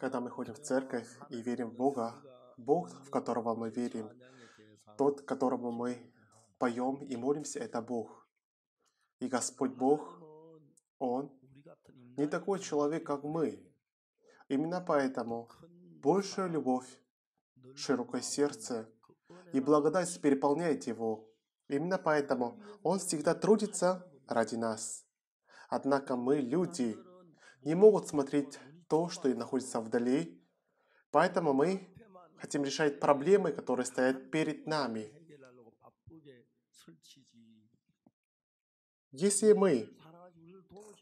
Когда мы ходим в церковь и верим в Бога, Бог, в которого мы верим, тот, которому мы поем и молимся, это Бог. И Господь Бог, Он не такой человек, как мы. Именно поэтому большая любовь, широкое сердце и благодать переполняет Его. Именно поэтому Он всегда трудится ради нас. Однако мы, люди, не могут смотреть то, что и находится вдали. Поэтому мы хотим решать проблемы, которые стоят перед нами. Если мы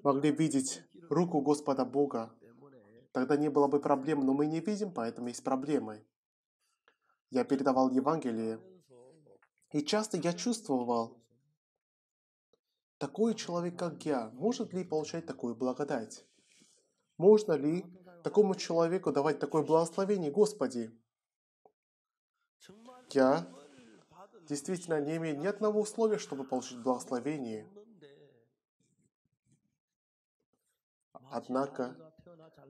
могли видеть руку Господа Бога, тогда не было бы проблем, но мы не видим, поэтому есть проблемы. Я передавал Евангелие, и часто я чувствовал, такой человек, как я, может ли получать такую благодать? Можно ли такому человеку давать такое благословение, Господи? Я действительно не имею ни одного условия, чтобы получить благословение. Однако,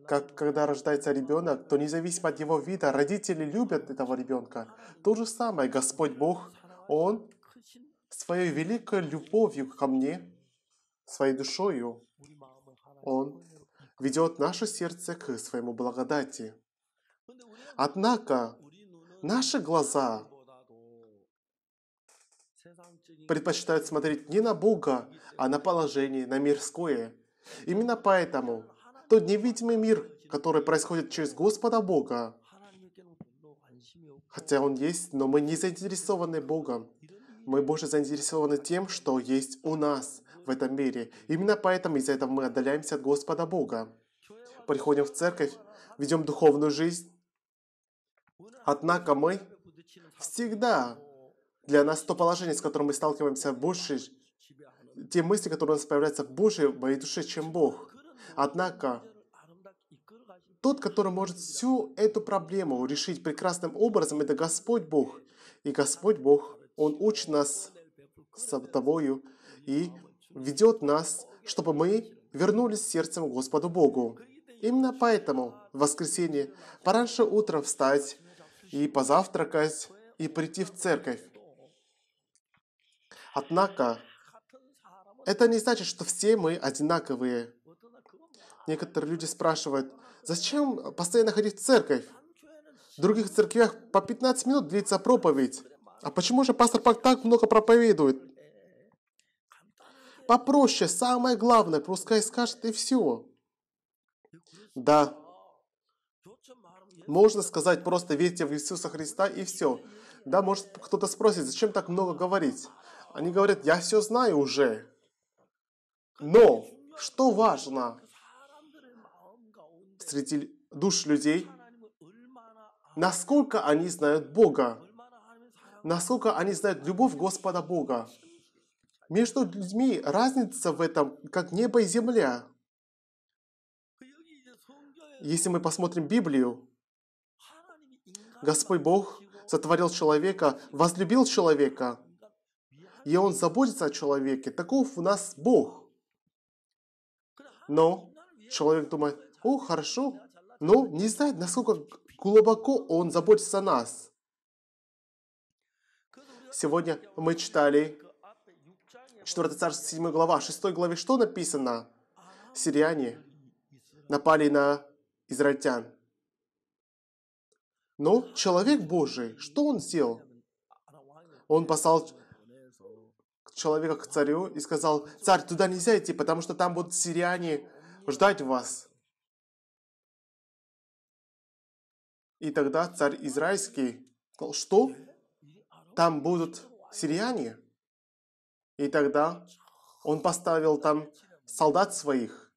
как когда рождается ребенок, то независимо от его вида, родители любят этого ребенка. То же самое Господь Бог, Он своей великой любовью ко мне, своей душою, Он ведет наше сердце к своему благодати. Однако наши глаза предпочитают смотреть не на Бога, а на положение, на мирское. Именно поэтому тот невидимый мир, который происходит через Господа Бога, хотя Он есть, но мы не заинтересованы Богом. Мы больше заинтересованы тем, что есть у нас в этом мире. Именно поэтому из-за этого мы отдаляемся от Господа Бога. Приходим в церковь, ведем духовную жизнь. Однако мы всегда, для нас то положение, с которым мы сталкиваемся больше, те мысли, которые у нас появляются больше в моей душе, чем Бог. Однако, тот, который может всю эту проблему решить прекрасным образом, это Господь Бог. И Господь Бог, Он учит нас с тобою и ведет нас, чтобы мы вернулись сердцем Господу Богу. Именно поэтому в воскресенье пораньше утром встать и позавтракать и прийти в церковь. Однако, это не значит, что все мы одинаковые. Некоторые люди спрашивают, зачем постоянно ходить в церковь? В других церквях по 15 минут длится проповедь. А почему же пастор Пак так много проповедует? попроще, самое главное, пускай скажет и все. Да, можно сказать просто верьте в Иисуса Христа и все. Да, может кто-то спросит, зачем так много говорить? Они говорят, я все знаю уже. Но что важно среди душ людей, насколько они знают Бога, насколько они знают любовь Господа Бога. Между людьми разница в этом, как небо и земля. Если мы посмотрим Библию, Господь Бог сотворил человека, возлюбил человека, и Он заботится о человеке. Таков у нас Бог. Но человек думает, о, хорошо, но не знает, насколько глубоко Он заботится о нас. Сегодня мы читали 4 царство, 7 глава, 6 главе что написано? Сириане напали на израильтян. Но ну, человек Божий, что он сделал? Он послал человека к царю и сказал, «Царь, туда нельзя идти, потому что там будут сириане ждать вас». И тогда царь израильский сказал, «Что? Там будут сириане?» И тогда он поставил там солдат своих.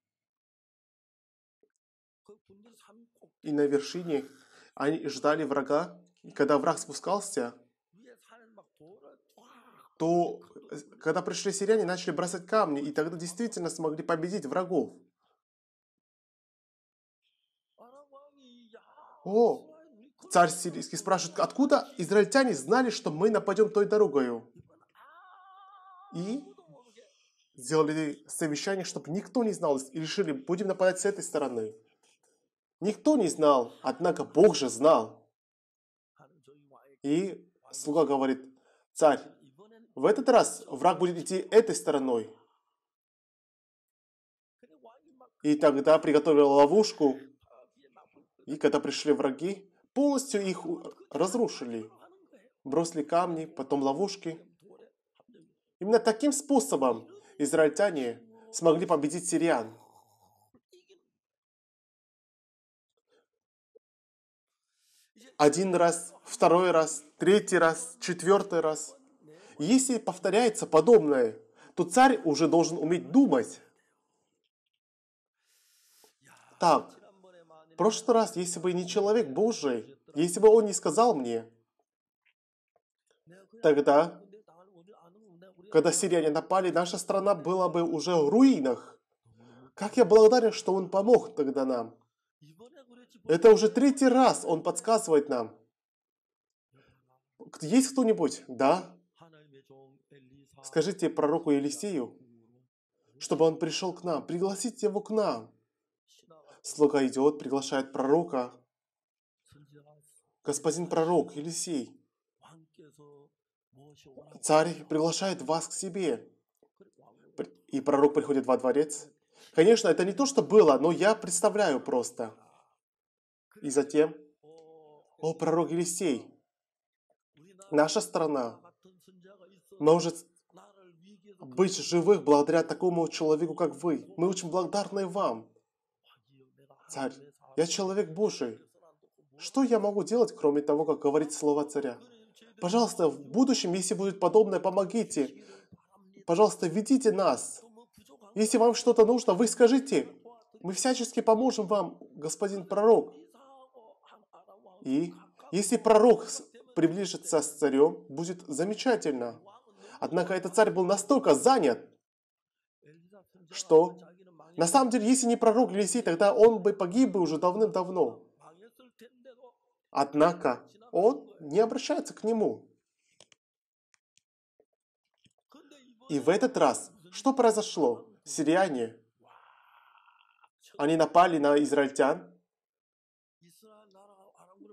И на вершине они ждали врага. И когда враг спускался, то э, когда пришли сиряне, начали бросать камни, и тогда действительно смогли победить врагов. О, царь сирийский спрашивает, откуда израильтяне знали, что мы нападем той дорогою? и сделали совещание, чтобы никто не знал, и решили, будем нападать с этой стороны. Никто не знал, однако Бог же знал. И слуга говорит, царь, в этот раз враг будет идти этой стороной. И тогда приготовил ловушку, и когда пришли враги, полностью их разрушили. Бросили камни, потом ловушки – Именно таким способом израильтяне смогли победить сириан. Один раз, второй раз, третий раз, четвертый раз. Если повторяется подобное, то царь уже должен уметь думать. Так, в прошлый раз, если бы не человек Божий, если бы он не сказал мне, тогда когда сирияне напали, наша страна была бы уже в руинах. Как я благодарен, что он помог тогда нам. Это уже третий раз он подсказывает нам. Есть кто-нибудь? Да? Скажите пророку Елисею, чтобы он пришел к нам. Пригласите его к нам. Слуга идет, приглашает пророка. Господин пророк Елисей, Царь приглашает вас к себе. И пророк приходит во дворец. Конечно, это не то, что было, но я представляю просто. И затем, о, пророк Елисей, наша страна может быть живых благодаря такому человеку, как вы. Мы очень благодарны вам. Царь, я человек Божий. Что я могу делать, кроме того, как говорить слово царя? Пожалуйста, в будущем, если будет подобное, помогите. Пожалуйста, ведите нас. Если вам что-то нужно, вы скажите. Мы всячески поможем вам, господин пророк. И если пророк приближится с царем, будет замечательно. Однако этот царь был настолько занят, что на самом деле, если не пророк Елисей, тогда он бы погиб бы уже давным-давно. Однако он не обращается к нему. И в этот раз, что произошло? Сириане, они напали на израильтян,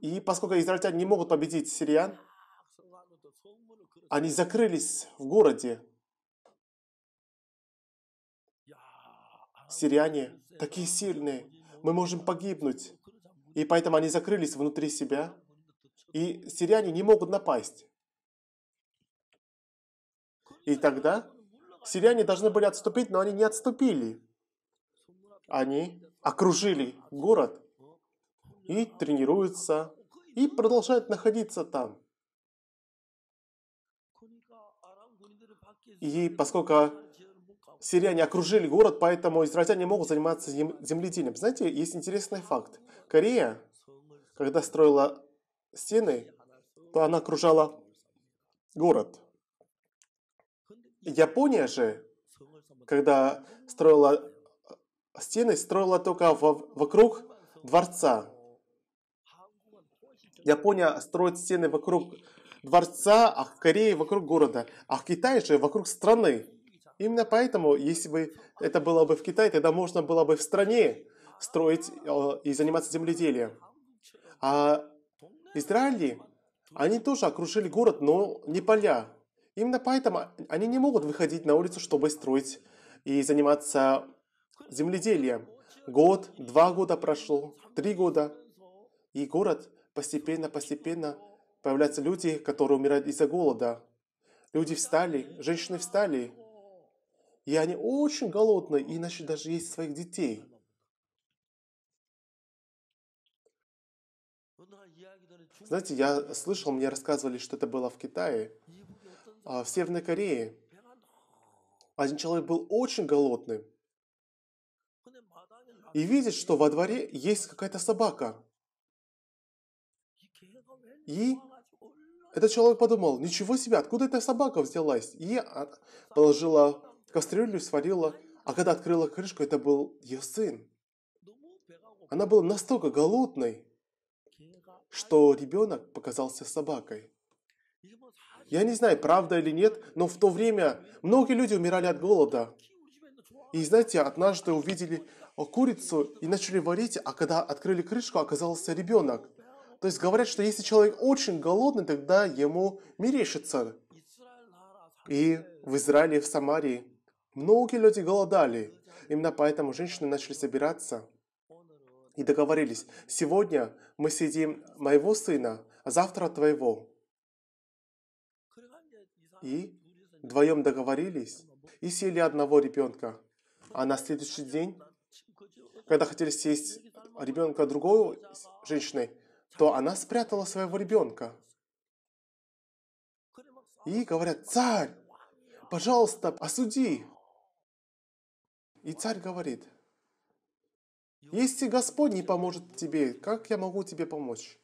и поскольку израильтяне не могут победить сириан, они закрылись в городе. Сириане такие сильные, мы можем погибнуть. И поэтому они закрылись внутри себя и сириане не могут напасть. И тогда сириане должны были отступить, но они не отступили. Они окружили город и тренируются, и продолжают находиться там. И поскольку сириане окружили город, поэтому израильтяне могут заниматься земледелием. Знаете, есть интересный факт. Корея, когда строила стены, то она окружала город. Япония же, когда строила э, стены, строила только вокруг дворца. Япония строит стены вокруг дворца, а в Корее вокруг города, а в Китае же вокруг страны. Именно поэтому, если бы это было бы в Китае, тогда можно было бы в стране строить э, и заниматься земледелием. А Израиле они тоже окружили город, но не поля. Именно поэтому они не могут выходить на улицу, чтобы строить и заниматься земледелием. Год, два года прошло, три года. И город постепенно, постепенно появляются люди, которые умирают из-за голода. Люди встали, женщины встали. И они очень голодны, и иначе даже есть своих детей. Знаете, я слышал, мне рассказывали, что это было в Китае, а, в Северной Корее. Один человек был очень голодный И видит, что во дворе есть какая-то собака. И этот человек подумал, ничего себе, откуда эта собака взялась? И положила кастрюлю, сварила. А когда открыла крышку, это был ее сын. Она была настолько голодной, что ребенок показался собакой. Я не знаю, правда или нет, но в то время многие люди умирали от голода. И знаете, однажды увидели курицу и начали варить, а когда открыли крышку, оказался ребенок. То есть говорят, что если человек очень голодный, тогда ему мерещится. И в Израиле, в Самарии многие люди голодали. Именно поэтому женщины начали собираться и договорились, сегодня мы сидим моего сына, а завтра твоего. И вдвоем договорились и съели одного ребенка. А на следующий день, когда хотели съесть ребенка другой женщины, то она спрятала своего ребенка. И говорят, царь, пожалуйста, осуди. И царь говорит, если Господь не поможет тебе, как я могу тебе помочь?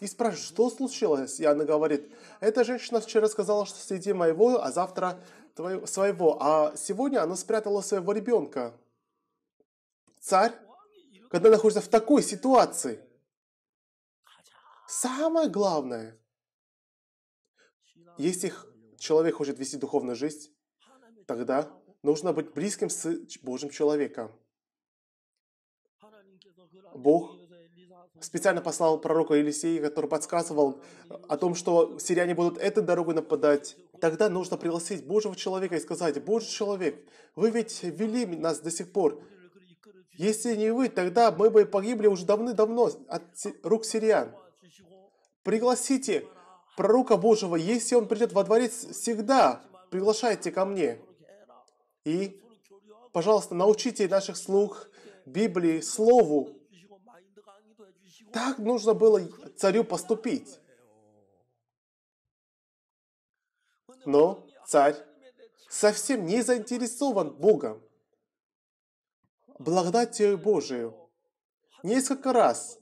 И спрашивает, что случилось? И она говорит, эта женщина вчера сказала, что среди моего, а завтра твоего, своего. А сегодня она спрятала своего ребенка. Царь, когда находится в такой ситуации, самое главное, если человек хочет вести духовную жизнь, тогда нужно быть близким с Божьим человеком. Бог специально послал пророка Елисея, который подсказывал о том, что сиряне будут этой дорогой нападать. Тогда нужно пригласить Божьего человека и сказать, «Божий человек, вы ведь вели нас до сих пор. Если не вы, тогда мы бы погибли уже давны-давно от рук сириян. Пригласите пророка Божьего, если он придет во дворец, всегда приглашайте ко мне. И, пожалуйста, научите наших слуг Библии, Слову, так нужно было царю поступить. Но царь совсем не заинтересован Богом, благодатью Божию. Несколько раз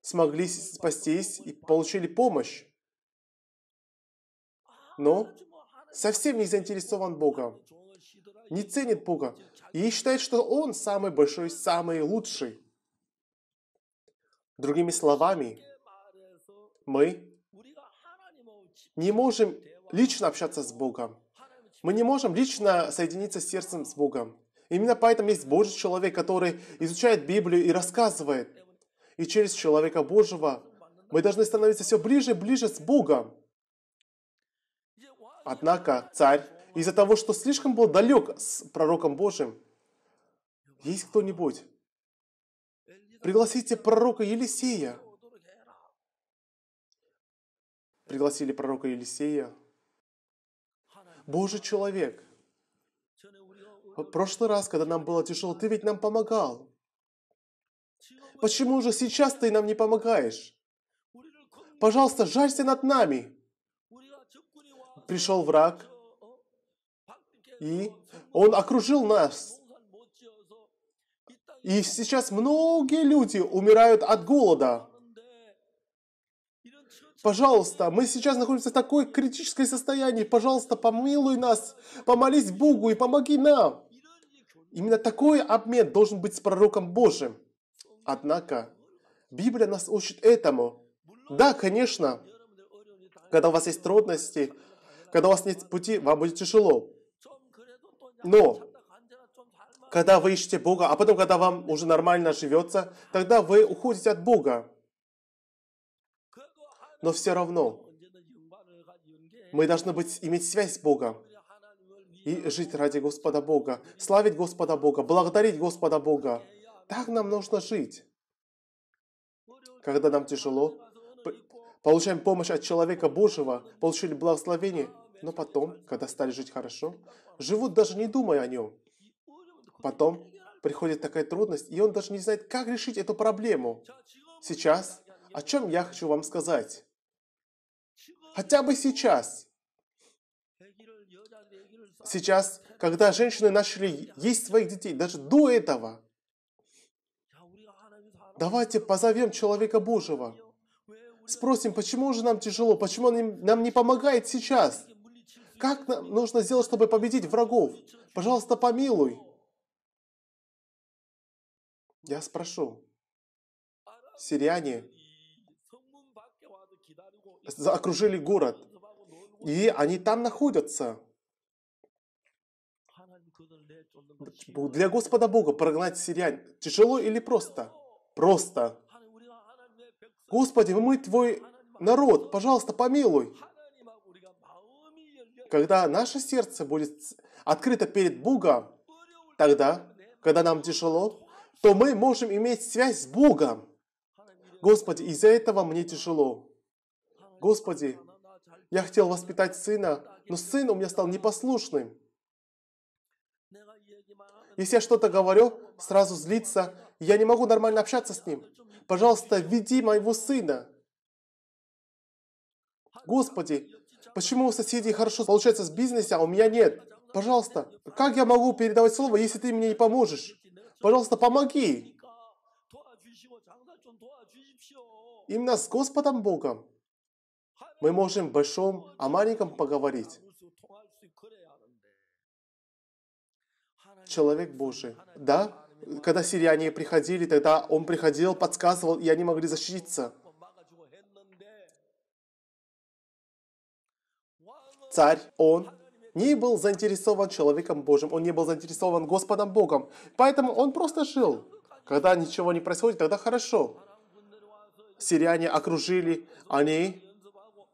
смогли спастись и получили помощь, но совсем не заинтересован Богом, не ценит Бога и считает, что Он самый большой, самый лучший. Другими словами, мы не можем лично общаться с Богом. Мы не можем лично соединиться с сердцем с Богом. Именно поэтому есть Божий человек, который изучает Библию и рассказывает. И через человека Божьего мы должны становиться все ближе и ближе с Богом. Однако царь из-за того, что слишком был далек с пророком Божьим, есть кто-нибудь, Пригласите пророка Елисея. Пригласили пророка Елисея. Божий человек. В прошлый раз, когда нам было тяжело, ты ведь нам помогал. Почему же сейчас ты нам не помогаешь? Пожалуйста, жалься над нами. Пришел враг, и он окружил нас, и сейчас многие люди умирают от голода. Пожалуйста, мы сейчас находимся в такой критической состоянии. Пожалуйста, помилуй нас, помолись Богу и помоги нам. Именно такой обмен должен быть с пророком Божьим. Однако, Библия нас учит этому. Да, конечно, когда у вас есть трудности, когда у вас нет пути, вам будет тяжело. Но когда вы ищете Бога, а потом, когда вам уже нормально живется, тогда вы уходите от Бога. Но все равно мы должны быть, иметь связь с Богом и жить ради Господа Бога, славить Господа Бога, благодарить Господа Бога. Так нам нужно жить. Когда нам тяжело, получаем помощь от человека Божьего, получили благословение, но потом, когда стали жить хорошо, живут даже не думая о нем. Потом приходит такая трудность, и он даже не знает, как решить эту проблему. Сейчас о чем я хочу вам сказать? Хотя бы сейчас. Сейчас, когда женщины начали есть своих детей, даже до этого, давайте позовем человека Божьего. Спросим, почему же нам тяжело, почему он нам не помогает сейчас? Как нам нужно сделать, чтобы победить врагов? Пожалуйста, помилуй. Я спрошу. Сириане окружили город, и они там находятся. Для Господа Бога прогнать сирян тяжело или просто? Просто. Господи, мы Твой народ, пожалуйста, помилуй. Когда наше сердце будет открыто перед Богом, тогда, когда нам тяжело, то мы можем иметь связь с Богом. Господи, из-за этого мне тяжело. Господи, я хотел воспитать сына, но сын у меня стал непослушным. Если я что-то говорю, сразу злится, я не могу нормально общаться с ним. Пожалуйста, веди моего сына. Господи, почему у соседей хорошо получается с бизнесом, а у меня нет? Пожалуйста, как я могу передавать слово, если ты мне не поможешь? Пожалуйста, помоги именно с Господом Богом мы можем в большом, о маленьком поговорить. Человек Божий. Да, когда сирияне приходили, тогда он приходил, подсказывал, и они могли защититься. Царь, он не был заинтересован человеком Божьим, он не был заинтересован Господом Богом. Поэтому он просто жил. Когда ничего не происходит, тогда хорошо. Сирияне окружили, они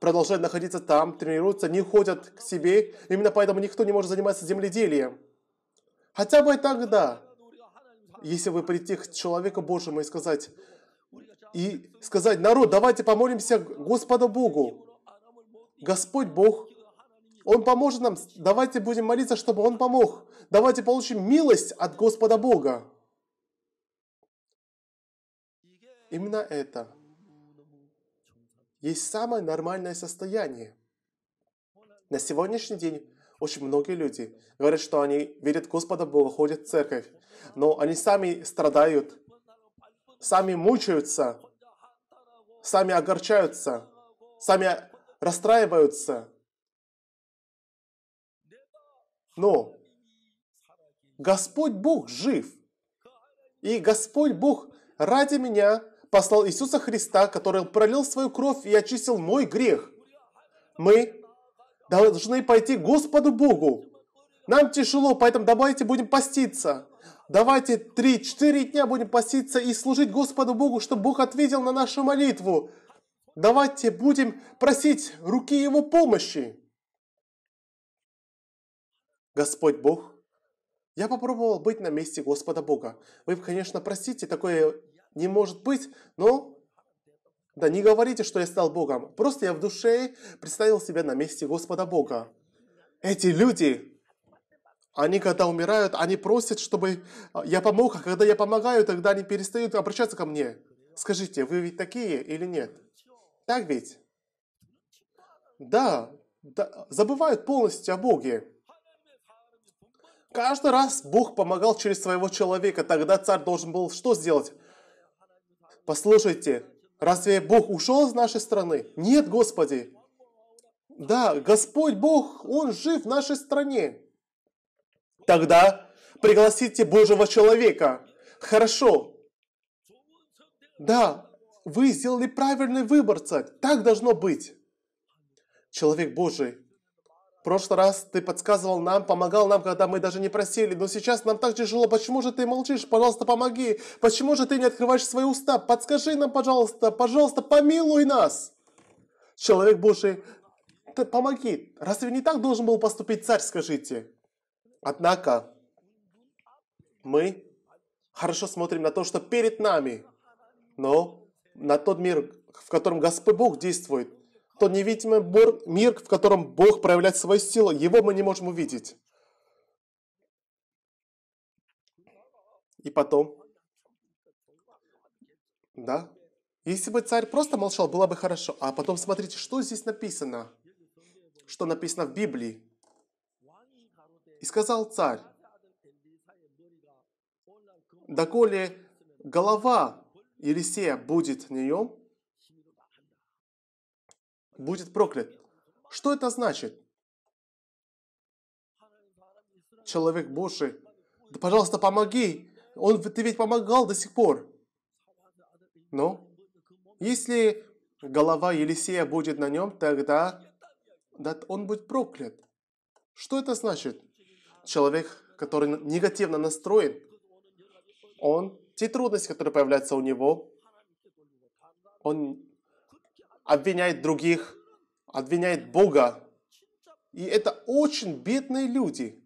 продолжают находиться там, тренируются, не ходят к себе. Именно поэтому никто не может заниматься земледелием. Хотя бы тогда, если вы прийти к человеку Божьему и сказать, и сказать, народ, давайте помолимся Господу Богу. Господь Бог он поможет нам. Давайте будем молиться, чтобы Он помог. Давайте получим милость от Господа Бога. Именно это есть самое нормальное состояние. На сегодняшний день очень многие люди говорят, что они верят в Господа Бога, ходят в церковь, но они сами страдают, сами мучаются, сами огорчаются, сами расстраиваются – но Господь Бог жив. И Господь Бог ради меня послал Иисуса Христа, который пролил свою кровь и очистил мой грех. Мы должны пойти Господу Богу. Нам тяжело, поэтому давайте будем поститься. Давайте 3-4 дня будем поститься и служить Господу Богу, чтобы Бог ответил на нашу молитву. Давайте будем просить руки Его помощи. Господь Бог, я попробовал быть на месте Господа Бога. Вы, конечно, простите, такое не может быть, но да не говорите, что я стал Богом. Просто я в душе представил себя на месте Господа Бога. Эти люди, они когда умирают, они просят, чтобы я помог, а когда я помогаю, тогда они перестают обращаться ко мне. Скажите, вы ведь такие или нет? Так ведь? Да, да забывают полностью о Боге. Каждый раз Бог помогал через своего человека. Тогда царь должен был что сделать? Послушайте, разве Бог ушел из нашей страны? Нет, Господи. Да, Господь Бог, Он жив в нашей стране. Тогда пригласите Божьего человека. Хорошо. Да, вы сделали правильный выбор, царь. Так должно быть. Человек Божий в прошлый раз ты подсказывал нам, помогал нам, когда мы даже не просили, но сейчас нам так тяжело. Почему же ты молчишь? Пожалуйста, помоги. Почему же ты не открываешь свои уста? Подскажи нам, пожалуйста, пожалуйста, помилуй нас. Человек Божий, ты помоги. Разве не так должен был поступить царь, скажите? Однако мы хорошо смотрим на то, что перед нами, но на тот мир, в котором Господь Бог действует, то невидимый мир, в котором Бог проявляет свою силу, его мы не можем увидеть. И потом, да, если бы царь просто молчал, было бы хорошо. А потом смотрите, что здесь написано, что написано в Библии. И сказал царь, доколе голова Елисея будет на нем, будет проклят. Что это значит? Человек Божий, да, пожалуйста, помоги. Он, ты ведь помогал до сих пор. Но если голова Елисея будет на нем, тогда да, он будет проклят. Что это значит? Человек, который негативно настроен, он, те трудности, которые появляются у него, он обвиняет других, обвиняет Бога. И это очень бедные люди.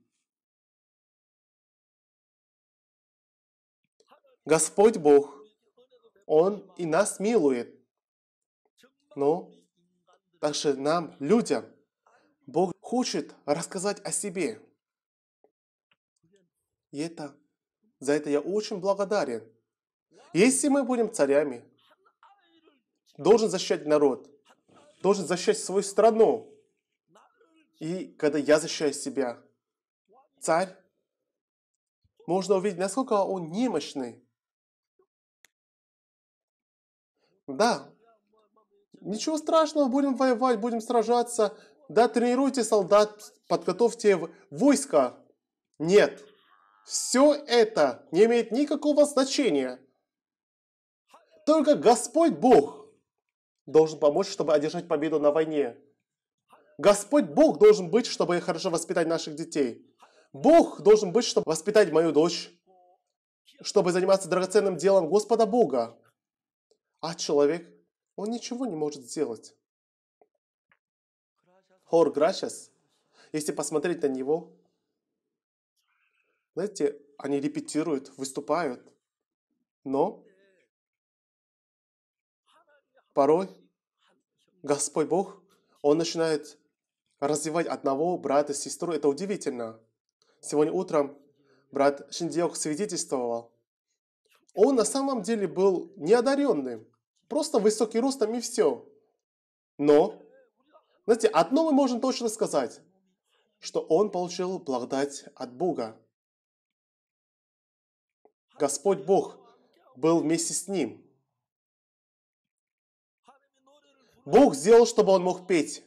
Господь Бог, Он и нас милует. Но также нам, людям, Бог хочет рассказать о себе. И это, за это я очень благодарен. Если мы будем царями, должен защищать народ, должен защищать свою страну. И когда я защищаю себя, царь, можно увидеть, насколько он немощный. Да, ничего страшного, будем воевать, будем сражаться. Да, тренируйте солдат, подготовьте войско. Нет, все это не имеет никакого значения. Только Господь Бог должен помочь, чтобы одержать победу на войне. Господь Бог должен быть, чтобы хорошо воспитать наших детей. Бог должен быть, чтобы воспитать мою дочь, чтобы заниматься драгоценным делом Господа Бога. А человек, он ничего не может сделать. Хор Грачес, если посмотреть на него, знаете, они репетируют, выступают, но порой Господь Бог, Он начинает развивать одного брата, сестру. Это удивительно. Сегодня утром брат Шиндиок свидетельствовал. Он на самом деле был неодаренным. Просто высокий ростом и все. Но, знаете, одно мы можем точно сказать, что он получил благодать от Бога. Господь Бог был вместе с ним. Бог сделал, чтобы он мог петь.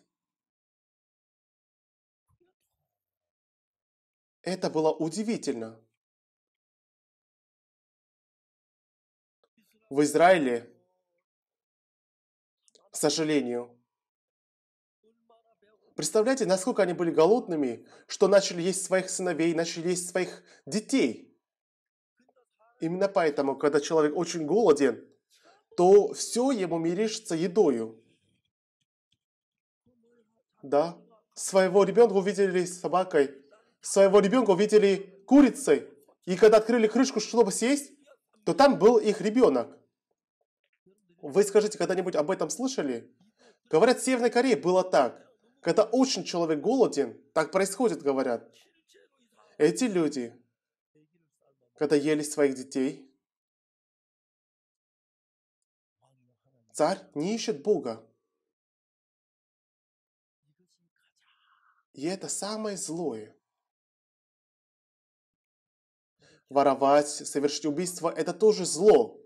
Это было удивительно. В Израиле, к сожалению, Представляете, насколько они были голодными, что начали есть своих сыновей, начали есть своих детей. Именно поэтому, когда человек очень голоден, то все ему мерещится едою да, своего ребенка увидели собакой, своего ребенка увидели курицей. И когда открыли крышку, чтобы съесть, то там был их ребенок. Вы скажите, когда-нибудь об этом слышали? Говорят, в Северной Корее было так. Когда очень человек голоден, так происходит, говорят. Эти люди, когда ели своих детей, царь не ищет Бога. И это самое злое. Воровать, совершить убийство – это тоже зло.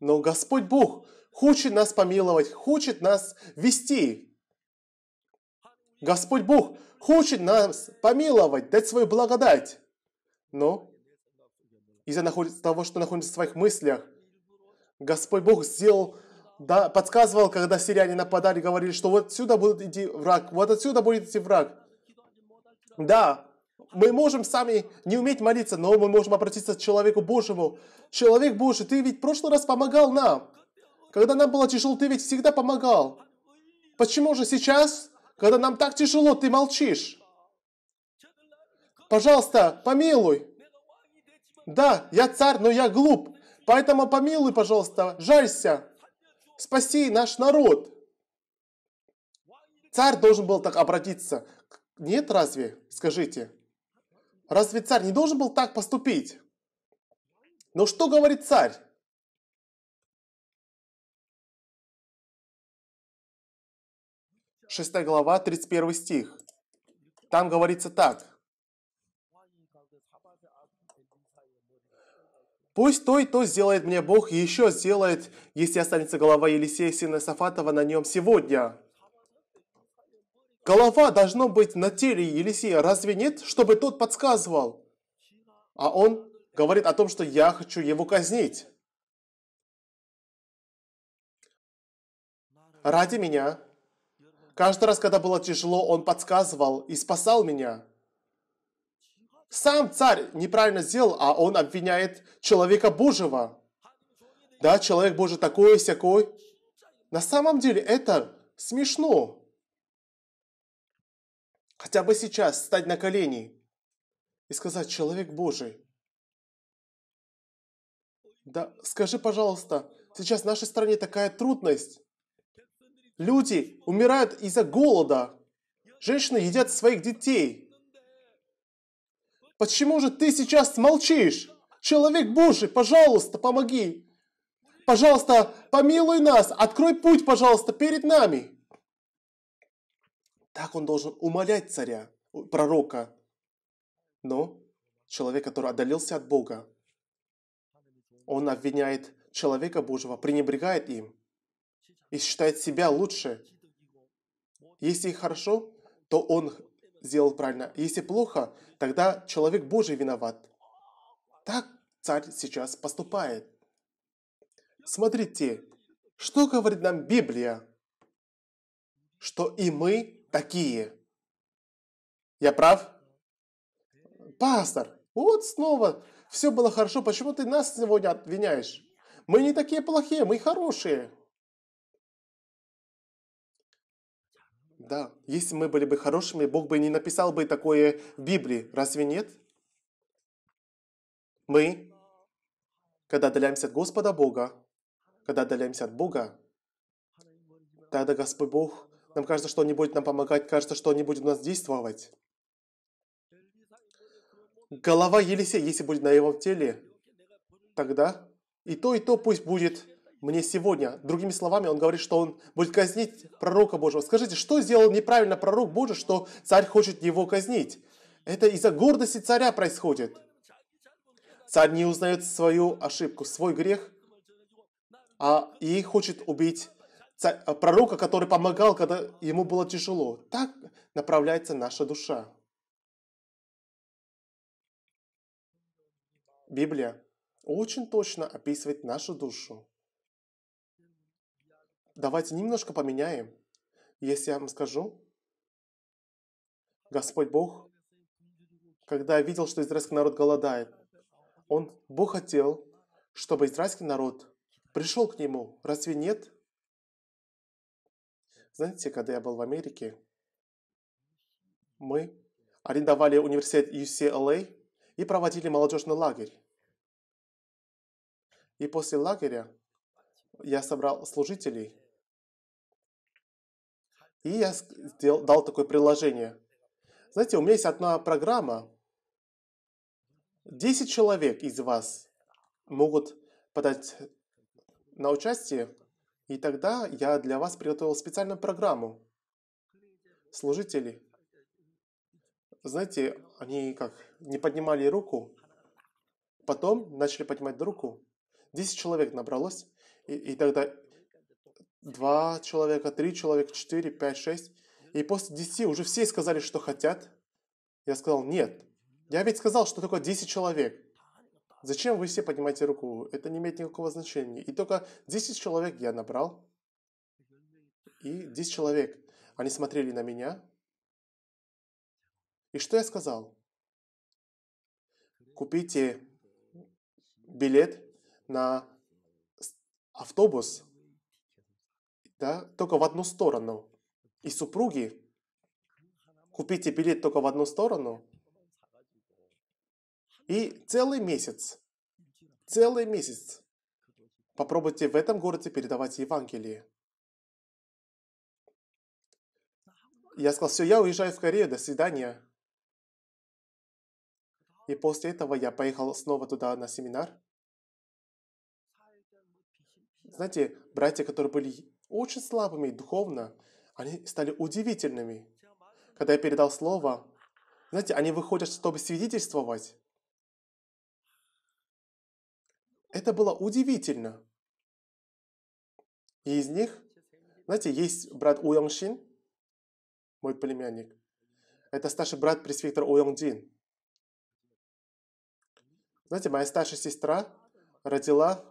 Но Господь Бог хочет нас помиловать, хочет нас вести. Господь Бог хочет нас помиловать, дать свою благодать. Но из-за того, что находится в своих мыслях, Господь Бог сделал да, подсказывал, когда сиряне нападали, говорили, что вот отсюда будет идти враг, вот отсюда будет идти враг. Да, мы можем сами не уметь молиться, но мы можем обратиться к человеку Божьему. Человек Божий, ты ведь в прошлый раз помогал нам. Когда нам было тяжело, ты ведь всегда помогал. Почему же сейчас, когда нам так тяжело, ты молчишь? Пожалуйста, помилуй. Да, я царь, но я глуп. Поэтому помилуй, пожалуйста, жалься спаси наш народ. Царь должен был так обратиться. Нет, разве? Скажите. Разве царь не должен был так поступить? Но что говорит царь? Шестая глава, 31 стих. Там говорится так. Пусть то и то сделает мне Бог, и еще сделает, если останется голова Елисея сына Сафатова на нем сегодня. Голова должно быть на теле Елисея, разве нет, чтобы тот подсказывал? А он говорит о том, что я хочу его казнить. Ради меня. Каждый раз, когда было тяжело, он подсказывал и спасал меня. Сам царь неправильно сделал, а он обвиняет человека Божьего. Да, человек Божий такой, всякой. На самом деле это смешно. Хотя бы сейчас встать на колени и сказать «Человек Божий». Да, скажи, пожалуйста, сейчас в нашей стране такая трудность. Люди умирают из-за голода. Женщины едят своих детей. Почему же ты сейчас молчишь? Человек Божий, пожалуйста, помоги. Пожалуйста, помилуй нас, открой путь, пожалуйста, перед нами. Так он должен умолять царя, пророка. Но человек, который отдалился от Бога, он обвиняет человека Божьего, пренебрегает им и считает себя лучше. Если хорошо, то он сделал правильно. Если плохо, тогда человек Божий виноват. Так царь сейчас поступает. Смотрите, что говорит нам Библия? Что и мы такие. Я прав? Пастор, вот снова все было хорошо, почему ты нас сегодня обвиняешь? Мы не такие плохие, мы хорошие. Да, если мы были бы хорошими, Бог бы не написал бы такое в Библии, разве нет? Мы, когда отдаляемся от Господа Бога, когда отдаляемся от Бога, тогда Господь Бог, нам кажется, что Он не будет нам помогать, кажется, что Он не будет у нас действовать. Голова Елисея, если будет на его теле, тогда и то, и то пусть будет – мне сегодня. Другими словами, он говорит, что он будет казнить пророка Божьего. Скажите, что сделал неправильно пророк Божий, что царь хочет его казнить? Это из-за гордости царя происходит. Царь не узнает свою ошибку, свой грех, а и хочет убить царь, а, пророка, который помогал, когда ему было тяжело. Так направляется наша душа. Библия очень точно описывает нашу душу. Давайте немножко поменяем. Если я вам скажу, Господь Бог, когда видел, что израильский народ голодает, он, Бог хотел, чтобы израильский народ пришел к нему. Разве нет? Знаете, когда я был в Америке, мы арендовали университет UCLA и проводили молодежный лагерь. И после лагеря я собрал служителей – и я сделал, дал такое приложение. Знаете, у меня есть одна программа. Десять человек из вас могут подать на участие, и тогда я для вас приготовил специальную программу. Служители, знаете, они как не поднимали руку, потом начали поднимать руку. Десять человек набралось, и, и тогда два человека, три человека, четыре, пять, шесть. И после десяти уже все сказали, что хотят. Я сказал, нет. Я ведь сказал, что только десять человек. Зачем вы все поднимаете руку? Это не имеет никакого значения. И только десять человек я набрал. И десять человек. Они смотрели на меня. И что я сказал? Купите билет на автобус да, только в одну сторону. И супруги, купите билет только в одну сторону. И целый месяц, целый месяц попробуйте в этом городе передавать Евангелие. Я сказал, все, я уезжаю в Корею, до свидания. И после этого я поехал снова туда на семинар. Знаете, братья, которые были очень слабыми духовно, они стали удивительными. Когда я передал слово, знаете, они выходят, чтобы свидетельствовать. Это было удивительно. И из них, знаете, есть брат У Шин мой племянник. Это старший брат пресвитера Дин Знаете, моя старшая сестра родила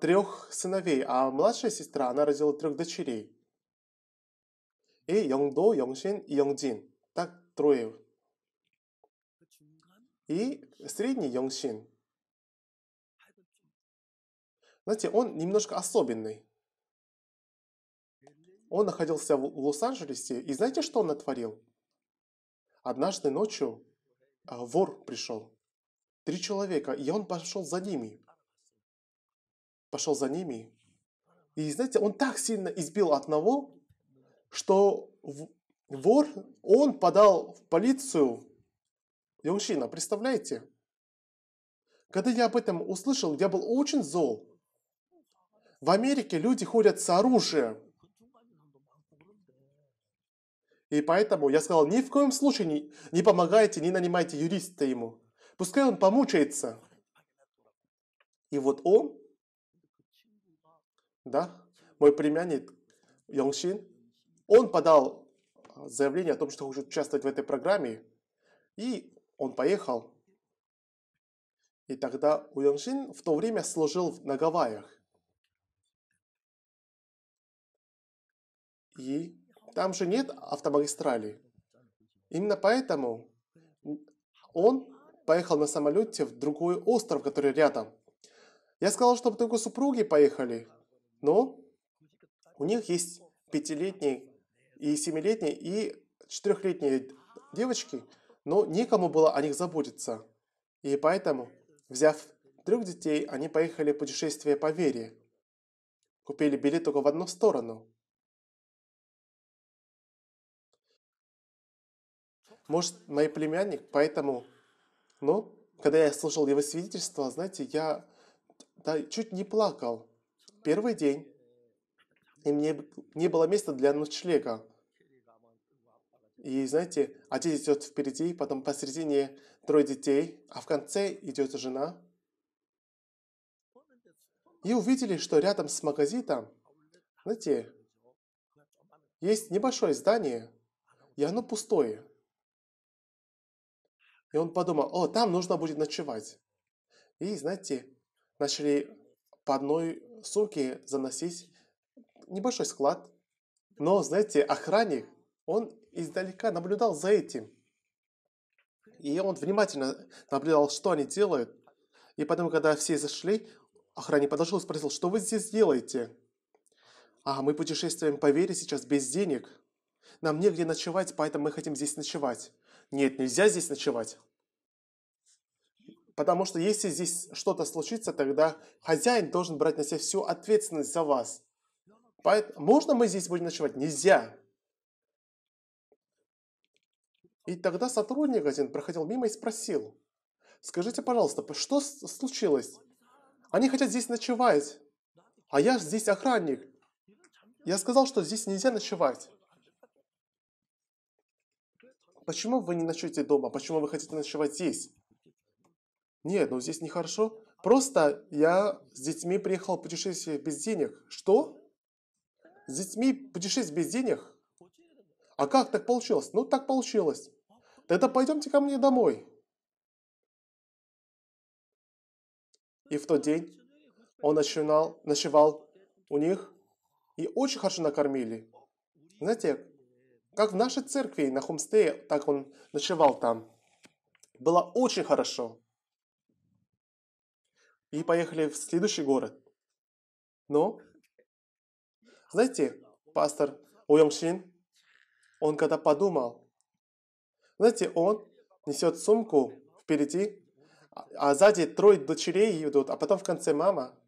трех сыновей, а младшая сестра, она родила трех дочерей. И Йонгдо, Йонгшин и Йонгдин. Так трое. И средний Йонгшин. Знаете, он немножко особенный. Он находился в Лос-Анджелесе, и знаете, что он натворил? Однажды ночью а, вор пришел. Три человека, и он пошел за ними пошел за ними. И знаете, он так сильно избил одного, что вор, он подал в полицию. Юншина, представляете? Когда я об этом услышал, я был очень зол. В Америке люди ходят с оружием. И поэтому я сказал, ни в коем случае не, не помогайте, не нанимайте юриста ему. Пускай он помучается. И вот он да, мой племянник Йоншин, он подал а, заявление о том, что хочет участвовать в этой программе, и он поехал. И тогда Уяншин в то время служил на Гавайях. И там же нет автомагистрали. Именно поэтому он поехал на самолете в другой остров, который рядом. Я сказал, чтобы только супруги поехали – но у них есть пятилетние и семилетние и четырехлетние девочки, но некому было о них заботиться. И поэтому, взяв трех детей, они поехали в путешествие по вере. Купили билет только в одну сторону. Может, мой племянник, поэтому... Но, когда я слушал его свидетельство, знаете, я да, чуть не плакал первый день, и мне не было места для ночлега. И знаете, отец идет впереди, потом посередине трое детей, а в конце идет жена. И увидели, что рядом с магазином, знаете, есть небольшое здание, и оно пустое. И он подумал, о, там нужно будет ночевать. И, знаете, начали по одной сумке заносить небольшой склад. Но, знаете, охранник, он издалека наблюдал за этим. И он внимательно наблюдал, что они делают. И потом, когда все зашли, охранник подошел и спросил, что вы здесь делаете? А мы путешествуем по вере сейчас без денег. Нам негде ночевать, поэтому мы хотим здесь ночевать. Нет, нельзя здесь ночевать. Потому что если здесь что-то случится, тогда хозяин должен брать на себя всю ответственность за вас. Поэтому, можно мы здесь будем ночевать? Нельзя. И тогда сотрудник один проходил мимо и спросил, скажите, пожалуйста, что случилось? Они хотят здесь ночевать, а я здесь охранник. Я сказал, что здесь нельзя ночевать. Почему вы не ночуете дома? Почему вы хотите ночевать здесь? Нет, ну здесь нехорошо. Просто я с детьми приехал в путешествие без денег. Что? С детьми путешествие без денег? А как так получилось? Ну, так получилось. Тогда пойдемте ко мне домой. И в тот день он начинал, ночевал у них и очень хорошо накормили. Знаете, как в нашей церкви на Хомстее, так он ночевал там. Было очень хорошо и поехали в следующий город. Но, ну, знаете, пастор Уёнгшин, он когда подумал, знаете, он несет сумку впереди, а, а сзади трое дочерей идут, а потом в конце мама,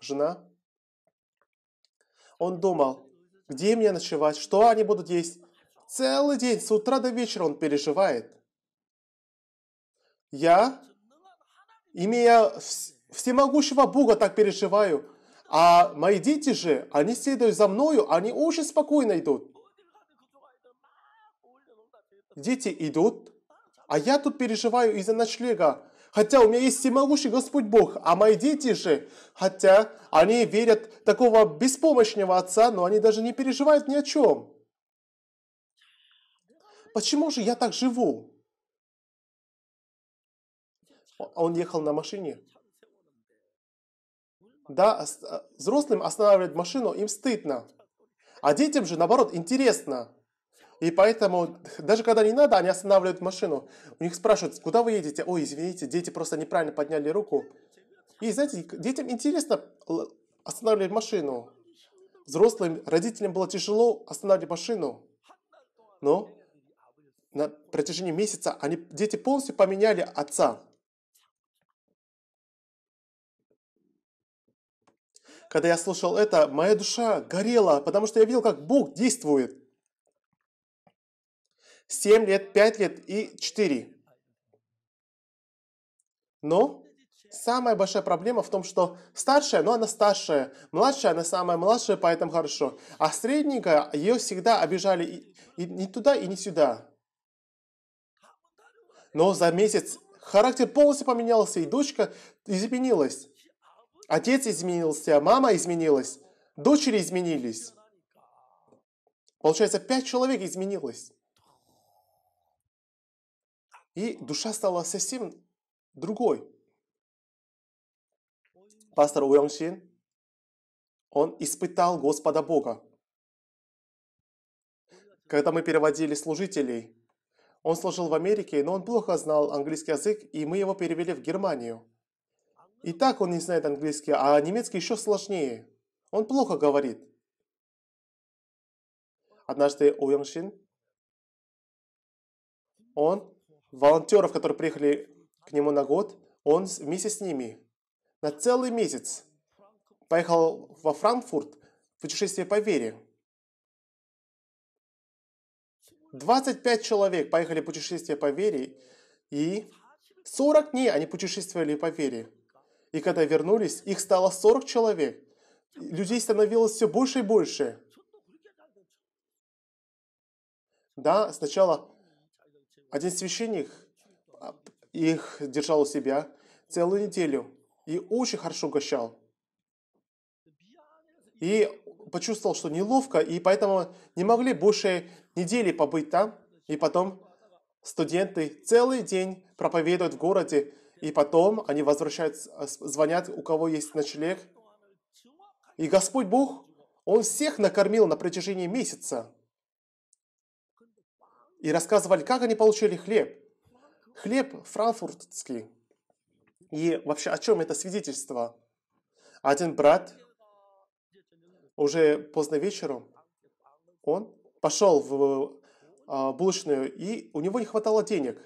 жена. Он думал, где мне ночевать, что они будут есть. Целый день, с утра до вечера он переживает. Я, имея всемогущего Бога так переживаю. А мои дети же, они следуют за мною, они очень спокойно идут. Дети идут, а я тут переживаю из-за ночлега. Хотя у меня есть всемогущий Господь Бог, а мои дети же, хотя они верят такого беспомощного отца, но они даже не переживают ни о чем. Почему же я так живу? Он ехал на машине да, э, взрослым останавливать машину им стыдно, а детям же, наоборот, интересно. И поэтому, даже когда не надо, они останавливают машину. У них спрашивают, куда вы едете? Ой, извините, дети просто неправильно подняли руку. И, знаете, детям интересно останавливать машину. Взрослым, родителям было тяжело останавливать машину. Но на протяжении месяца они, дети полностью поменяли отца. когда я слушал это, моя душа горела, потому что я видел, как Бог действует. Семь лет, пять лет и четыре. Но самая большая проблема в том, что старшая, но она старшая, младшая, она самая младшая, поэтому хорошо. А средненькая, ее всегда обижали и, и не туда, и не сюда. Но за месяц характер полностью поменялся, и дочка изменилась. Отец изменился, мама изменилась, дочери изменились. Получается, пять человек изменилось. И душа стала совсем другой. Пастор Уэншин, он испытал Господа Бога. Когда мы переводили служителей, он служил в Америке, но он плохо знал английский язык, и мы его перевели в Германию. И так он не знает английский, а немецкий еще сложнее. Он плохо говорит. Однажды Уяншин, он волонтеров, которые приехали к нему на год, он вместе с ними на целый месяц поехал во Франкфурт в путешествие по вере. 25 человек поехали в путешествие по вере, и 40 дней они путешествовали по вере. И когда вернулись, их стало 40 человек. Людей становилось все больше и больше. Да, сначала один священник а, их держал у себя целую неделю и очень хорошо угощал. И почувствовал, что неловко, и поэтому не могли больше недели побыть там. И потом студенты целый день проповедуют в городе, и потом они возвращаются, э, звонят, у кого есть ночлег. И Господь Бог, Он всех накормил на протяжении месяца. И рассказывали, как они получили хлеб. Хлеб франкфуртский. И вообще, о чем это свидетельство? Один брат уже поздно вечером, он пошел в э, булочную, и у него не хватало денег.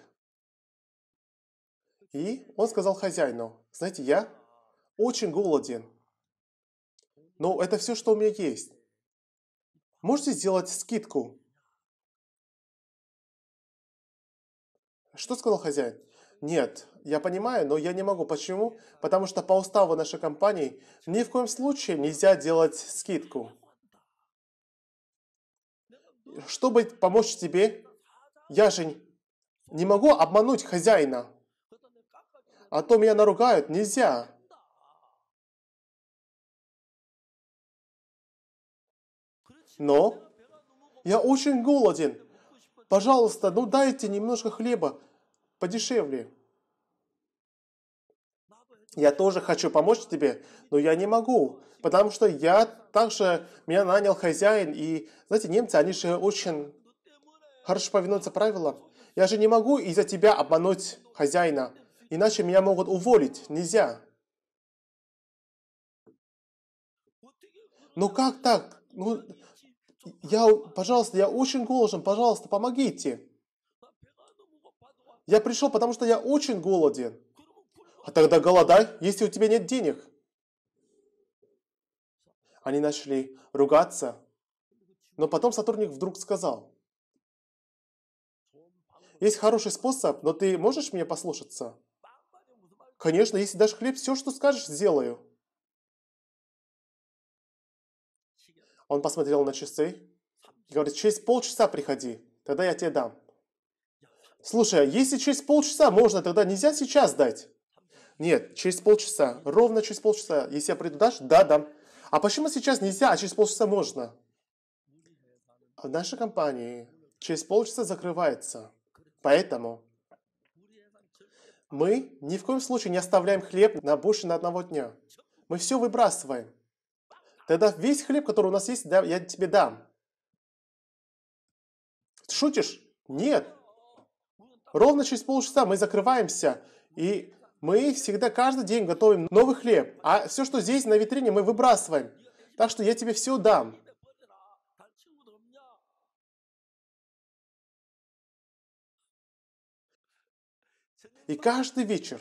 И он сказал хозяину, знаете, я очень голоден, но это все, что у меня есть. Можете сделать скидку? Что сказал хозяин? Нет, я понимаю, но я не могу. Почему? Потому что по уставу нашей компании ни в коем случае нельзя делать скидку. Чтобы помочь тебе, я же не могу обмануть хозяина а то меня наругают, нельзя. Но я очень голоден. Пожалуйста, ну дайте немножко хлеба подешевле. Я тоже хочу помочь тебе, но я не могу, потому что я также, меня нанял хозяин, и, знаете, немцы, они же очень хорошо повинуются правилам. Я же не могу из-за тебя обмануть хозяина. Иначе меня могут уволить. Нельзя. Ну как так? Ну, я, пожалуйста, я очень голоден, пожалуйста, помогите. Я пришел, потому что я очень голоден. А тогда голодай, если у тебя нет денег. Они начали ругаться, но потом сотрудник вдруг сказал, есть хороший способ, но ты можешь мне послушаться? Конечно, если дашь хлеб, все, что скажешь, сделаю. Он посмотрел на часы и говорит, через полчаса приходи, тогда я тебе дам. Слушай, а если через полчаса можно, тогда нельзя сейчас дать? Нет, через полчаса, ровно через полчаса. Если я приду, дашь? Да, дам. А почему сейчас нельзя, а через полчаса можно? Ну, В нашей компании ну, через полчаса закрывается. Поэтому мы ни в коем случае не оставляем хлеб на больше на одного дня. Мы все выбрасываем. Тогда весь хлеб, который у нас есть, да, я тебе дам. Шутишь? Нет. Ровно через полчаса мы закрываемся, и мы всегда каждый день готовим новый хлеб, а все, что здесь на витрине, мы выбрасываем. Так что я тебе все дам. И каждый вечер,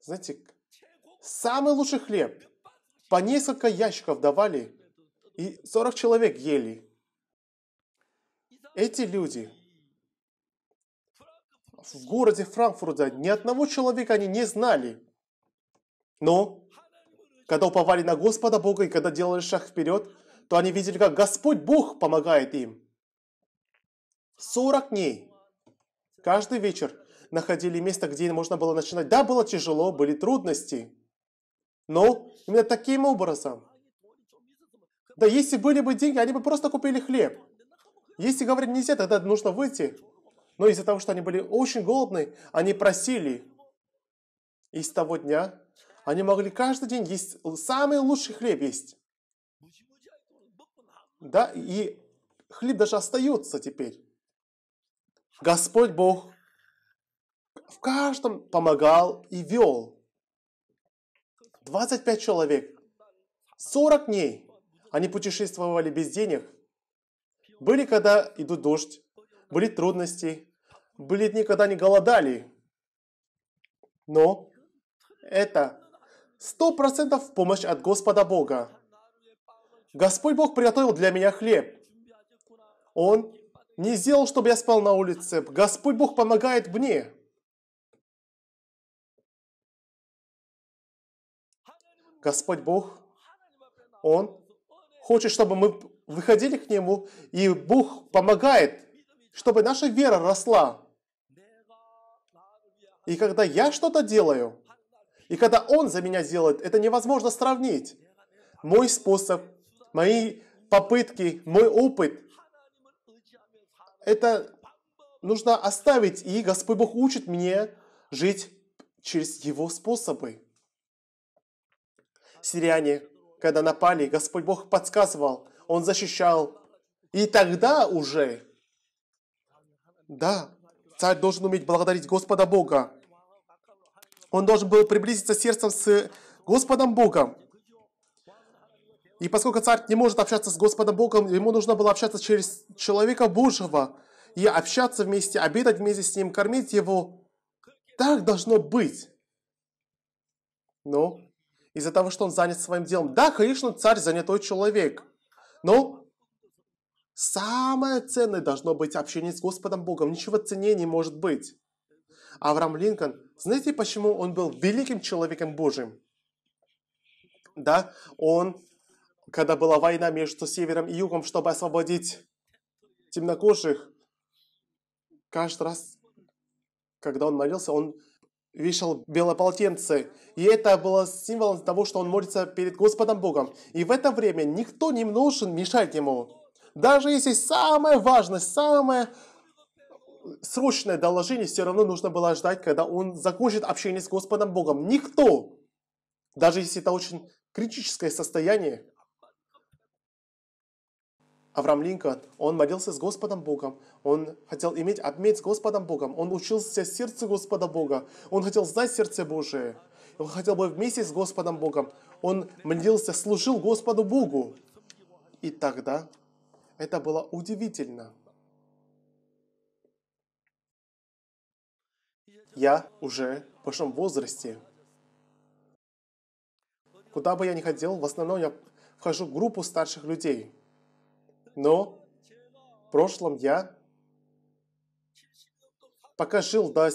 знаете, самый лучший хлеб, по несколько ящиков давали, и 40 человек ели. Эти люди, в городе Франкфурта ни одного человека они не знали. Но когда уповали на Господа Бога и когда делали шаг вперед, то они видели, как Господь Бог помогает им. 40 дней Каждый вечер находили место, где можно было начинать. Да, было тяжело, были трудности. Но именно таким образом. Да если были бы деньги, они бы просто купили хлеб. Если говорить нельзя, тогда нужно выйти. Но из-за того, что они были очень голодны, они просили. И с того дня они могли каждый день есть самый лучший хлеб есть. Да, и хлеб даже остается теперь. Господь Бог в каждом помогал и вел. 25 человек, 40 дней они путешествовали без денег. Были, когда идут дождь, были трудности, были дни, когда они голодали. Но это сто процентов помощь от Господа Бога. Господь Бог приготовил для меня хлеб. Он не сделал, чтобы я спал на улице. Господь Бог помогает мне. Господь Бог, Он хочет, чтобы мы выходили к Нему, и Бог помогает, чтобы наша вера росла. И когда я что-то делаю, и когда Он за меня делает, это невозможно сравнить. Мой способ, мои попытки, мой опыт – это нужно оставить. И Господь Бог учит мне жить через Его способы. Сириане, когда напали, Господь Бог подсказывал, Он защищал. И тогда уже, да, царь должен уметь благодарить Господа Бога. Он должен был приблизиться сердцем с Господом Богом. И поскольку царь не может общаться с Господом Богом, ему нужно было общаться через человека Божьего и общаться вместе, обедать вместе с ним, кормить его. Так должно быть. Но из-за того, что он занят своим делом. Да, конечно, царь занятой человек. Но самое ценное должно быть общение с Господом Богом. Ничего ценнее не может быть. Авраам Линкольн, знаете, почему он был великим человеком Божьим? Да, он когда была война между севером и югом, чтобы освободить темнокожих, каждый раз, когда он молился, он вешал белое полотенце. И это было символом того, что он молится перед Господом Богом. И в это время никто не должен мешать ему. Даже если самое важное, самое срочное доложение, все равно нужно было ждать, когда он закончит общение с Господом Богом. Никто, даже если это очень критическое состояние, Авраам Линкольн, он молился с Господом Богом, он хотел иметь обметь с Господом Богом, он учился сердцу Господа Бога, он хотел знать сердце Божие, он хотел быть вместе с Господом Богом, он молился, служил Господу Богу. И тогда это было удивительно. Я уже в большом возрасте. Куда бы я ни ходил, в основном я вхожу в группу старших людей – но в прошлом я, пока жил до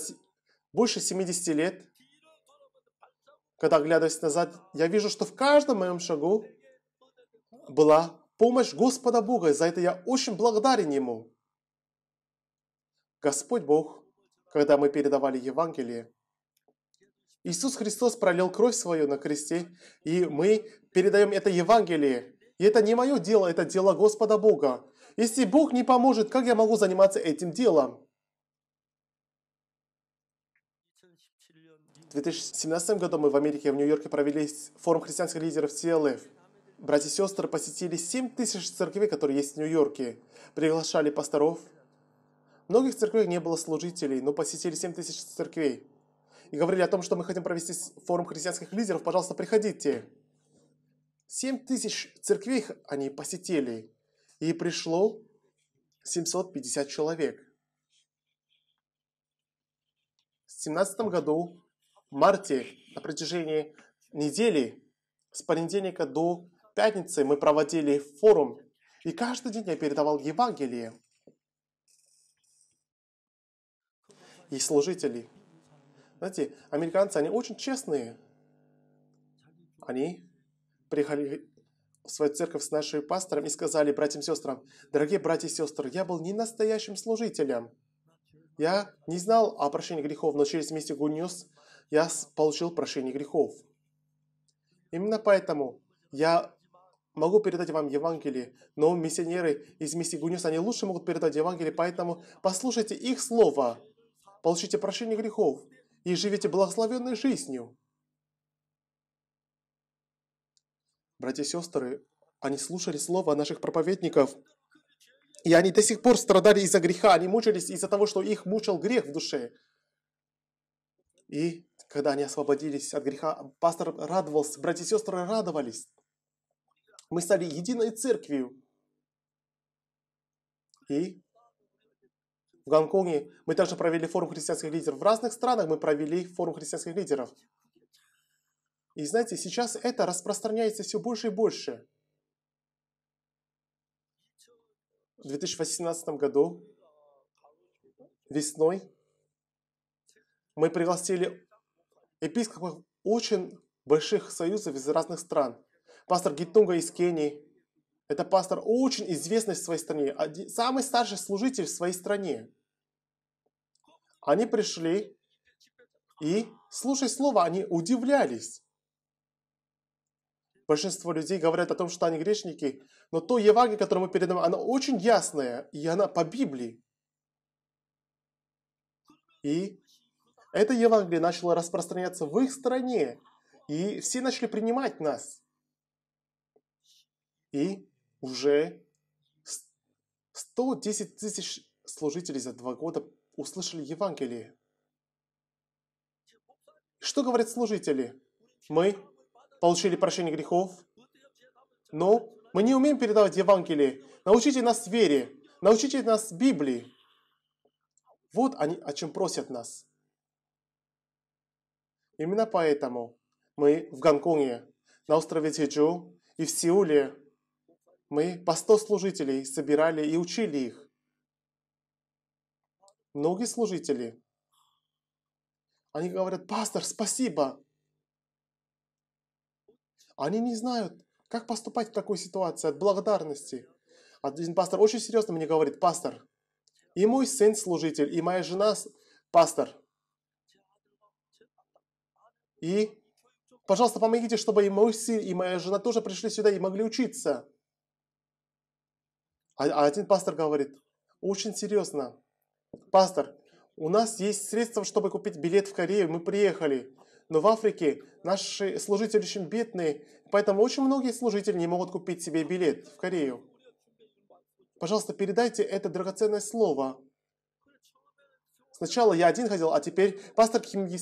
больше 70 лет, когда оглядываясь назад, я вижу, что в каждом моем шагу была помощь Господа Бога, и за это я очень благодарен Ему. Господь Бог, когда мы передавали Евангелие, Иисус Христос пролил кровь свою на кресте, и мы передаем это Евангелие. И это не мое дело, это дело Господа Бога. Если Бог не поможет, как я могу заниматься этим делом? В 2017 году мы в Америке, в Нью-Йорке провели форум христианских лидеров CLF. Братья и сестры посетили 7 тысяч церквей, которые есть в Нью-Йорке. Приглашали пасторов. В многих церквях не было служителей, но посетили 7 тысяч церквей. И говорили о том, что мы хотим провести форум христианских лидеров, пожалуйста, приходите. 7 тысяч церквей они посетили, и пришло 750 человек. В 17 году, в марте, на протяжении недели, с понедельника до пятницы мы проводили форум, и каждый день я передавал Евангелие. И служители. Знаете, американцы, они очень честные. Они приехали в свою церковь с нашим пастором и сказали братьям и сестрам, «Дорогие братья и сестры, я был не настоящим служителем. Я не знал о прощении грехов, но через миссию Гуньюс я получил прощение грехов. Именно поэтому я могу передать вам Евангелие, но миссионеры из миссии Гуньюс, они лучше могут передать Евангелие, поэтому послушайте их слово, получите прощение грехов и живите благословенной жизнью. Братья и сестры, они слушали слово наших проповедников, и они до сих пор страдали из-за греха, они мучились из-за того, что их мучил грех в душе. И когда они освободились от греха, пастор радовался, братья и сестры радовались. Мы стали единой церковью. И в Гонконге мы также провели форум христианских лидеров. В разных странах мы провели форум христианских лидеров. И знаете, сейчас это распространяется все больше и больше. В 2018 году, весной, мы пригласили епископов очень больших союзов из разных стран. Пастор Гитунга из Кении. Это пастор очень известный в своей стране, самый старший служитель в своей стране. Они пришли и, слушая слово, они удивлялись большинство людей говорят о том, что они грешники, но то Евангелие, которое мы передаем, оно очень ясное, и она по Библии. И это Евангелие начало распространяться в их стране, и все начали принимать нас. И уже 110 тысяч служителей за два года услышали Евангелие. Что говорят служители? Мы получили прощение грехов. Но мы не умеем передавать Евангелие. Научите нас вере. Научите нас Библии. Вот они, о чем просят нас. Именно поэтому мы в Гонконге, на острове Теджу и в Сеуле мы по 100 служителей собирали и учили их. Многие служители, они говорят, пастор, спасибо, они не знают, как поступать в такой ситуации от благодарности. Один пастор очень серьезно мне говорит, пастор, и мой сын служитель, и моя жена пастор. И, пожалуйста, помогите, чтобы и мой сын, и моя жена тоже пришли сюда и могли учиться. А, а один пастор говорит, очень серьезно, пастор, у нас есть средства, чтобы купить билет в Корею, мы приехали. Но в Африке наши служители очень бедные, поэтому очень многие служители не могут купить себе билет в Корею. Пожалуйста, передайте это драгоценное слово. Сначала я один ходил, а теперь пастор Ким Ги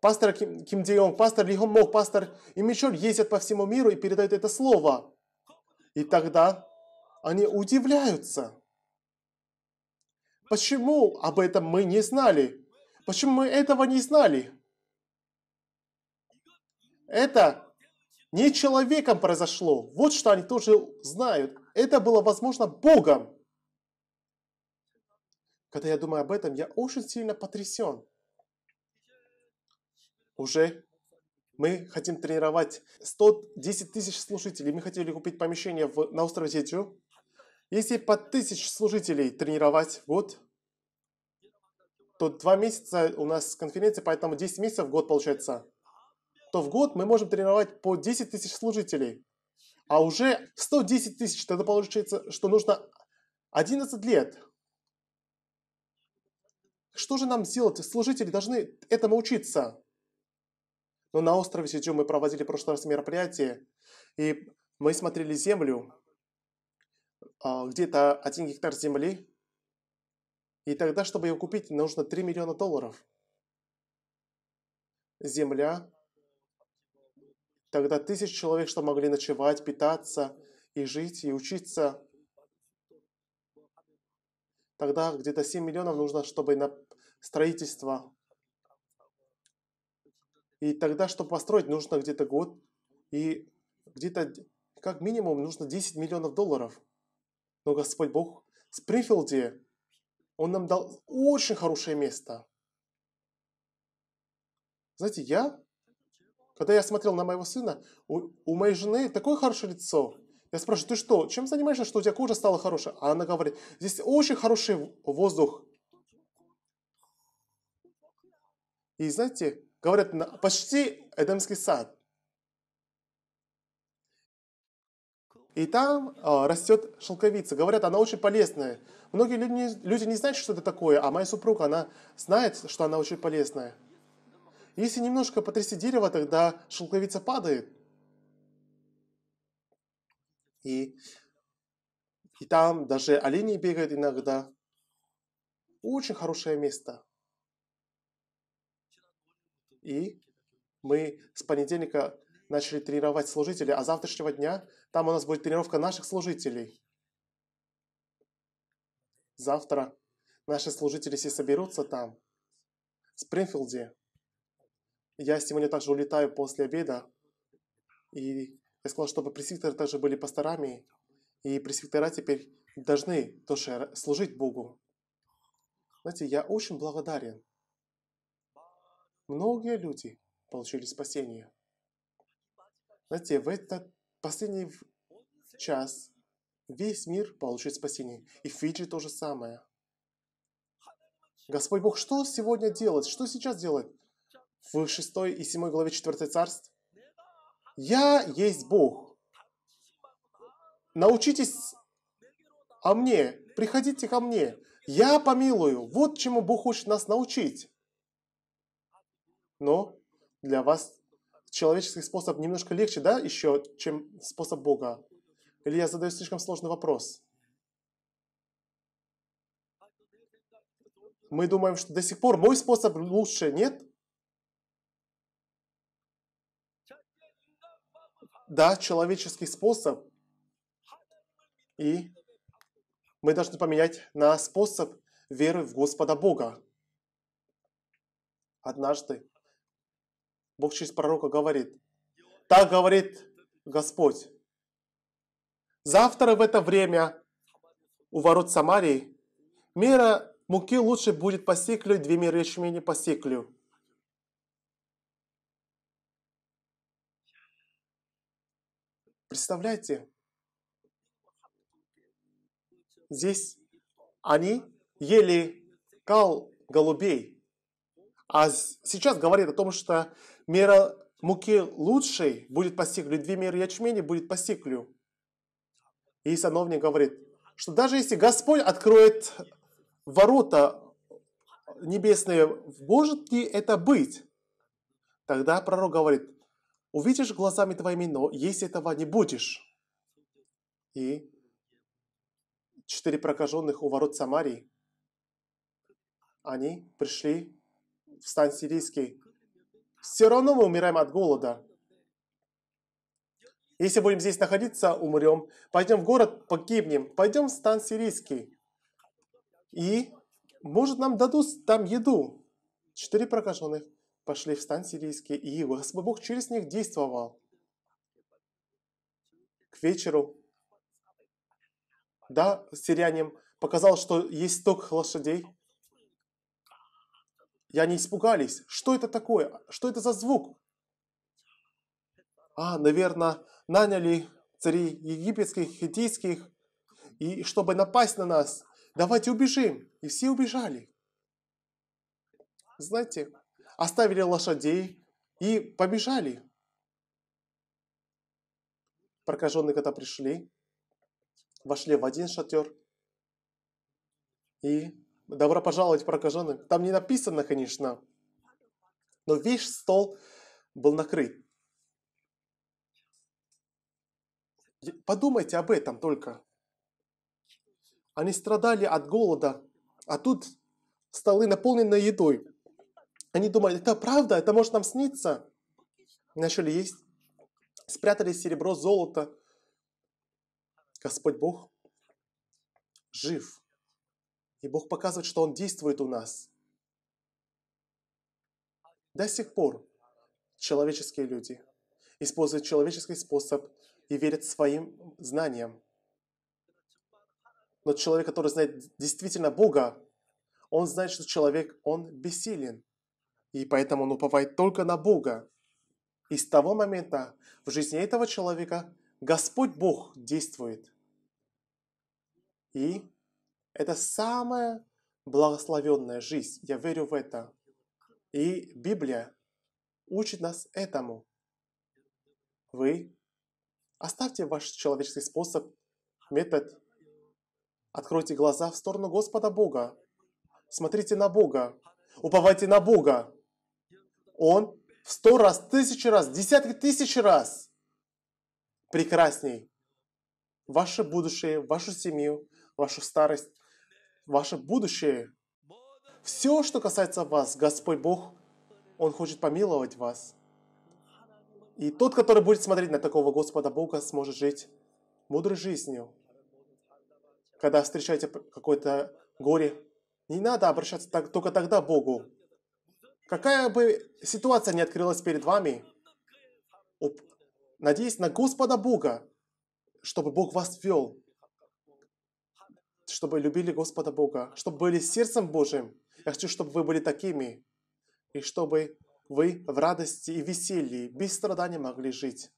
пастор Ким, Ким Ди Йонг, пастор Ли Хон Мок, пастор Имичоль ездят по всему миру и передают это слово. И тогда они удивляются. Почему об этом мы не знали? Почему мы этого не знали? это не человеком произошло. Вот что они тоже знают. Это было возможно Богом. Когда я думаю об этом, я очень сильно потрясен. Уже мы хотим тренировать 110 тысяч служителей. Мы хотели купить помещение в, на острове Сетью. Если по тысяч служителей тренировать в год, то два месяца у нас конференция, поэтому 10 месяцев в год получается то в год мы можем тренировать по 10 тысяч служителей. А уже 110 тысяч, тогда получается, что нужно 11 лет. Что же нам сделать? Служители должны этому учиться. Но на острове Сиджу мы проводили в прошлый раз мероприятие, и мы смотрели землю, а, где-то один гектар земли, и тогда, чтобы ее купить, нужно 3 миллиона долларов. Земля Тогда тысяч человек, что могли ночевать, питаться и жить, и учиться. Тогда где-то 7 миллионов нужно, чтобы на строительство. И тогда, чтобы построить, нужно где-то год. И где-то как минимум нужно 10 миллионов долларов. Но Господь Бог в Сприфилде, Он нам дал очень хорошее место. Знаете, я когда я смотрел на моего сына, у, у моей жены такое хорошее лицо. Я спрашиваю, ты что, чем занимаешься, что у тебя кожа стала хорошая? А она говорит, здесь очень хороший воздух. И знаете, говорят, почти Эдемский сад. И там э, а, растет шелковица. Говорят, она очень полезная. Многие люди, люди не знают, что это такое, а моя супруга, она знает, что она очень полезная. Если немножко потрясти дерево, тогда шелковица падает. И, и там даже олени бегают иногда. Очень хорошее место. И мы с понедельника начали тренировать служителей, а завтрашнего дня там у нас будет тренировка наших служителей. Завтра наши служители все соберутся там, в Спрингфилде. Я сегодня также улетаю после обеда. И я сказал, чтобы пресвитеры также были пасторами. И пресвитера теперь должны тоже служить Богу. Знаете, я очень благодарен. Многие люди получили спасение. Знаете, в этот последний час весь мир получит спасение. И в Фиджи то же самое. Господь Бог, что сегодня делать? Что сейчас делать? в 6 и 7 главе 4 царств. «Я есть Бог. Научитесь о мне, приходите ко мне, я помилую». Вот чему Бог хочет нас научить. Но для вас человеческий способ немножко легче, да, еще, чем способ Бога? Или я задаю слишком сложный вопрос? Мы думаем, что до сих пор мой способ лучше, нет? да, человеческий способ. И мы должны поменять на способ веры в Господа Бога. Однажды Бог через пророка говорит, так говорит Господь, завтра в это время у ворот Самарии мера муки лучше будет посеклю, две меры ячмени посеклю. Представляете? Здесь они ели кал голубей. А сейчас говорит о том, что мера муки лучшей будет постиглю, две меры ячмени будет постиглю. И сановник говорит, что даже если Господь откроет ворота небесные, может ли это быть? Тогда пророк говорит, увидишь глазами твоими, но есть этого не будешь. И четыре прокаженных у ворот Самарии, они пришли в стан сирийский. Все равно мы умираем от голода. Если будем здесь находиться, умрем. Пойдем в город, погибнем. Пойдем в стан сирийский. И, может, нам дадут там еду. Четыре прокаженных пошли в стан сирийский, и его Господь Бог через них действовал. К вечеру, да, сирянин показал, что есть сток лошадей, и они испугались. Что это такое? Что это за звук? А, наверное, наняли царей египетских, хитийских, и чтобы напасть на нас, давайте убежим. И все убежали. Знаете, оставили лошадей и побежали. Прокаженные, когда пришли, вошли в один шатер и добро пожаловать прокаженные. Там не написано, конечно, но весь стол был накрыт. Подумайте об этом только. Они страдали от голода, а тут столы наполнены едой. Они думали, это правда, это может нам сниться. Начали есть, спрятали серебро, золото. Господь Бог жив. И Бог показывает, что Он действует у нас. До сих пор человеческие люди используют человеческий способ и верят своим знаниям. Но человек, который знает действительно Бога, он знает, что человек, он бессилен и поэтому он уповает только на Бога. И с того момента в жизни этого человека Господь Бог действует. И это самая благословенная жизнь. Я верю в это. И Библия учит нас этому. Вы оставьте ваш человеческий способ, метод. Откройте глаза в сторону Господа Бога. Смотрите на Бога. Уповайте на Бога он в сто раз, тысячи раз, десятки тысяч раз прекрасней. Ваше будущее, вашу семью, вашу старость, ваше будущее. Все, что касается вас, Господь Бог, Он хочет помиловать вас. И тот, который будет смотреть на такого Господа Бога, сможет жить мудрой жизнью. Когда встречаете какое-то горе, не надо обращаться так, только тогда Богу. Какая бы ситуация не открылась перед вами, надеюсь на Господа Бога, чтобы Бог вас вел, чтобы любили Господа Бога, чтобы были сердцем Божьим. Я хочу, чтобы вы были такими, и чтобы вы в радости и веселье, без страданий могли жить.